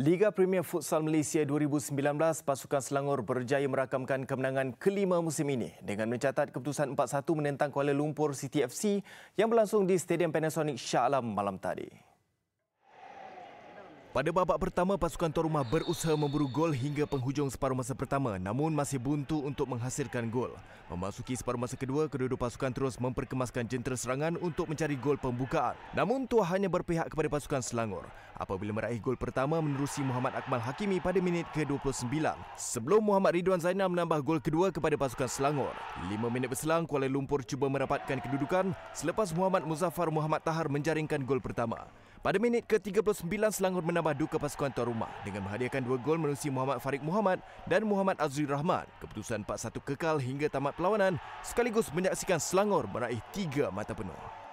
Liga Premier Futsal Malaysia 2019, pasukan Selangor berjaya merakamkan kemenangan kelima musim ini dengan mencatat keputusan 4-1 menentang Kuala Lumpur City FC yang berlangsung di Stadium Panasonic Shah Alam malam tadi. Pada babak pertama, pasukan tuan rumah berusaha memburu gol hingga penghujung separuh masa pertama namun masih buntu untuk menghasilkan gol. Memasuki separuh masa kedua, kedua-dua pasukan terus memperkemaskan jentera serangan untuk mencari gol pembukaan. Namun, tuah hanya berpihak kepada pasukan Selangor. Apabila meraih gol pertama menerusi Muhammad Akmal Hakimi pada minit ke-29. Sebelum Muhammad Ridwan Zainal menambah gol kedua kepada pasukan Selangor. Lima minit berselang, Kuala Lumpur cuba merapatkan kedudukan selepas Muhammad Muzaffar Muhammad Tahar menjaringkan gol pertama. Pada minit ke-39 Selangor menambah duka pasukan tuan rumah dengan menghadiahkan dua gol melalui Muhammad Farid Muhammad dan Muhammad Azri Rahman. Keputusan 4-1 kekal hingga tamat perlawanan sekaligus menyaksikan Selangor meraih tiga mata penuh.